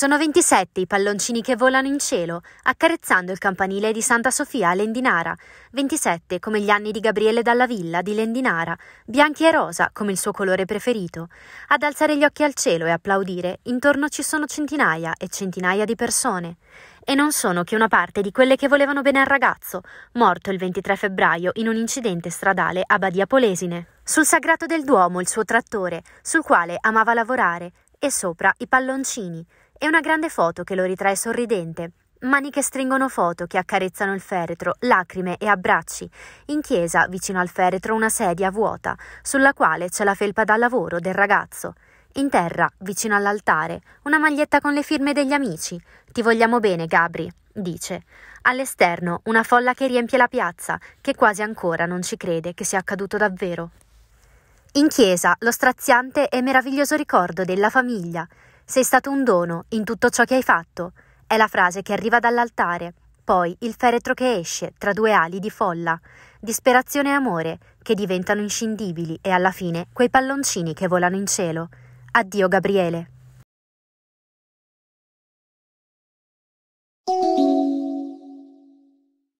Sono 27 i palloncini che volano in cielo, accarezzando il campanile di Santa Sofia a Lendinara. 27 come gli anni di Gabriele dalla villa di Lendinara, bianchi e rosa come il suo colore preferito. Ad alzare gli occhi al cielo e applaudire, intorno ci sono centinaia e centinaia di persone. E non sono che una parte di quelle che volevano bene al ragazzo, morto il 23 febbraio in un incidente stradale a Badia Polesine. Sul sagrato del Duomo il suo trattore, sul quale amava lavorare, e sopra i palloncini, è una grande foto che lo ritrae sorridente. Mani che stringono foto, che accarezzano il feretro, lacrime e abbracci. In chiesa, vicino al feretro, una sedia vuota, sulla quale c'è la felpa da lavoro del ragazzo. In terra, vicino all'altare, una maglietta con le firme degli amici. Ti vogliamo bene, Gabri, dice. All'esterno, una folla che riempie la piazza, che quasi ancora non ci crede che sia accaduto davvero. In chiesa, lo straziante e meraviglioso ricordo della famiglia. Sei stato un dono in tutto ciò che hai fatto. È la frase che arriva dall'altare. Poi il feretro che esce tra due ali di folla. Disperazione e amore che diventano inscindibili e alla fine quei palloncini che volano in cielo. Addio Gabriele.